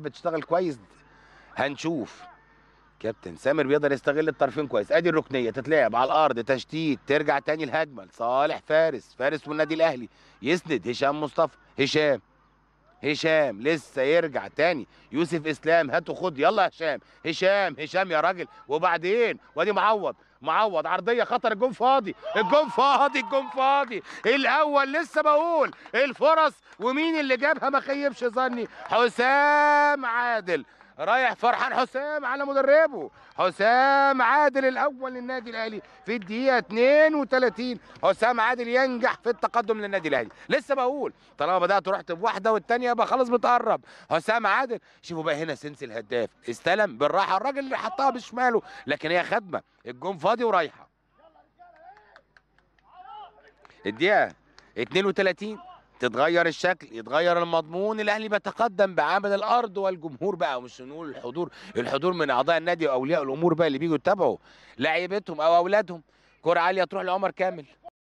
بتشتغل كويس هنشوف كابتن سامر بيقدر يستغل الطرفين كويس ادي الركنيه تتلعب على الارض تشتيت ترجع تاني الهجمه لصالح فارس فارس والنادي الاهلي يسند هشام مصطفى هشام هشام لسه يرجع تاني يوسف اسلام هات خد يلا هشام هشام هشام يا راجل وبعدين وادي معوض معوض عرضيه خطر الجون فاضي الجون فاضي الجون فاضي الاول لسه بقول الفرص ومين اللي جابها ما خيبش ظني حسام عادل رايح فرحان حسام على مدربه حسام عادل الاول للنادي الاهلي في الدقيقه 32 حسام عادل ينجح في التقدم للنادي الاهلي لسه بقول طالما بدات رحت بواحده والثانيه يبقى خلاص بتقرب حسام عادل شوفوا بقى هنا سنس الهداف استلم بالراحه الراجل اللي حطها بشماله لكن هي خدمه الجون فاضي ورايحه الدقيقه 32 تتغير الشكل يتغير المضمون الاهلي بيتقدم بعمل الارض والجمهور بقى مش نقول الحضور الحضور من اعضاء النادي واولياء الامور بقى اللي بيجوا يتابعوا لعيبتهم او اولادهم كره عاليه تروح لعمر كامل